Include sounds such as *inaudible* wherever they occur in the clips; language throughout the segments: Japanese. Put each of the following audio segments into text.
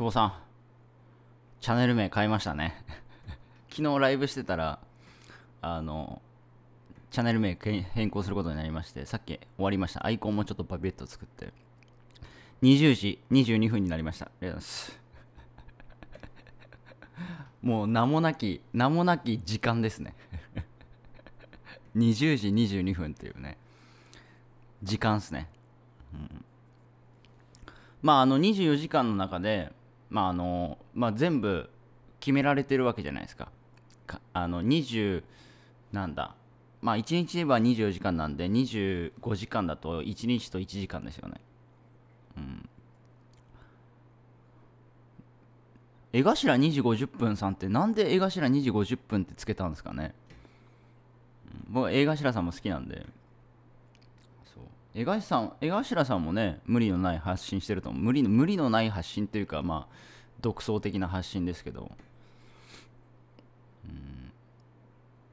久保さん、チャンネル名変えましたね *laughs* 昨日ライブしてたら、あの、チャンネル名変更することになりまして、さっき終わりました。アイコンもちょっとバビエット作って。20時22分になりました。ありがとうございます。*laughs* もう名もなき、名もなき時間ですね20 *laughs* 時22分っていうね、時間っすね。うん、まあ、あの24時間の中で、まああのまあ、全部決められてるわけじゃないですか。かあの20なんだまあ1日は24時間なんで25時間だと1日と1時間ですよね。うん。江頭2時50分さんってなんで江頭2時50分ってつけたんですかね僕江頭さんも好きなんで江頭さん江頭さんもね無理のない発信してると無理の無理のない発信というかまあ独創的な発信ですけどうん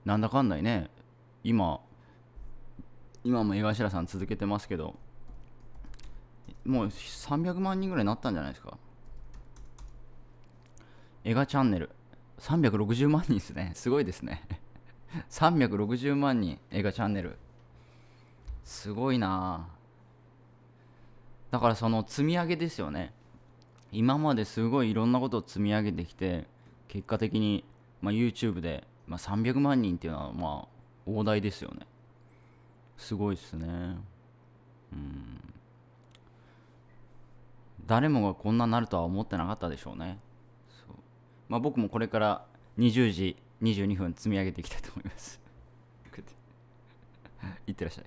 なんだかんだいね今今も江頭さん続けてますけどもう300万人ぐらいなったんじゃないですか映画チャンネル360万人ですねすごいですね360万 *laughs* 人映画チャンネルすごいなだからその積み上げですよね今まですごいいろんなことを積み上げてきて結果的に、まあ、YouTube で、まあ、300万人っていうのはまあ大台ですよねすごいっすねうん誰もがこんなになるとは思ってなかったでしょうねまあ、僕もこれから20時22分積み上げていきたいと思いますい *laughs* ってらっしゃい